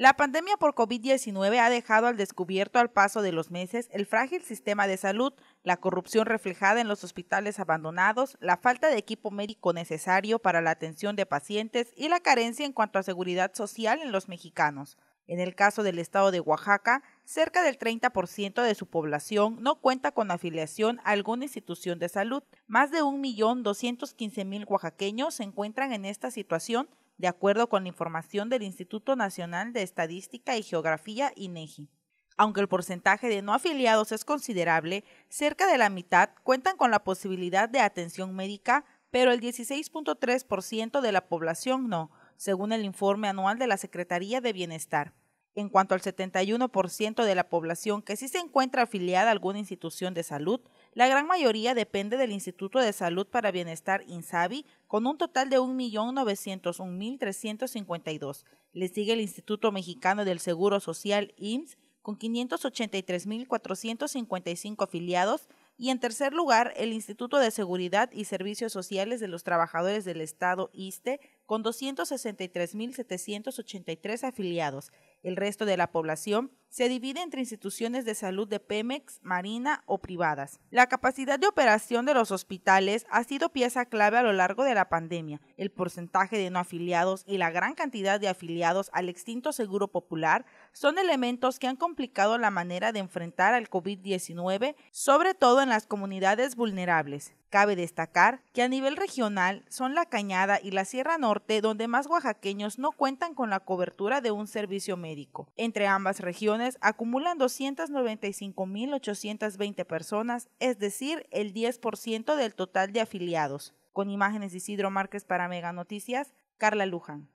La pandemia por COVID-19 ha dejado al descubierto al paso de los meses el frágil sistema de salud, la corrupción reflejada en los hospitales abandonados, la falta de equipo médico necesario para la atención de pacientes y la carencia en cuanto a seguridad social en los mexicanos. En el caso del estado de Oaxaca, cerca del 30% de su población no cuenta con afiliación a alguna institución de salud. Más de 1.215.000 oaxaqueños se encuentran en esta situación de acuerdo con la información del Instituto Nacional de Estadística y Geografía INEGI. E Aunque el porcentaje de no afiliados es considerable, cerca de la mitad cuentan con la posibilidad de atención médica, pero el 16.3% de la población no, según el informe anual de la Secretaría de Bienestar. En cuanto al 71% de la población que sí se encuentra afiliada a alguna institución de salud, la gran mayoría depende del Instituto de Salud para Bienestar INSABI, con un total de 1.901.352. Le sigue el Instituto Mexicano del Seguro Social IMSS, con 583.455 afiliados, y en tercer lugar el Instituto de Seguridad y Servicios Sociales de los Trabajadores del Estado ISTE, con 263.783 afiliados. El resto de la población se divide entre instituciones de salud de Pemex, Marina o privadas. La capacidad de operación de los hospitales ha sido pieza clave a lo largo de la pandemia. El porcentaje de no afiliados y la gran cantidad de afiliados al extinto Seguro Popular son elementos que han complicado la manera de enfrentar al COVID-19, sobre todo en las comunidades vulnerables. Cabe destacar que a nivel regional son la Cañada y la Sierra Norte donde más oaxaqueños no cuentan con la cobertura de un servicio médico. Entre ambas regiones acumulan 295.820 personas, es decir, el 10% del total de afiliados. Con imágenes de Isidro Márquez para Mega Noticias, Carla Luján.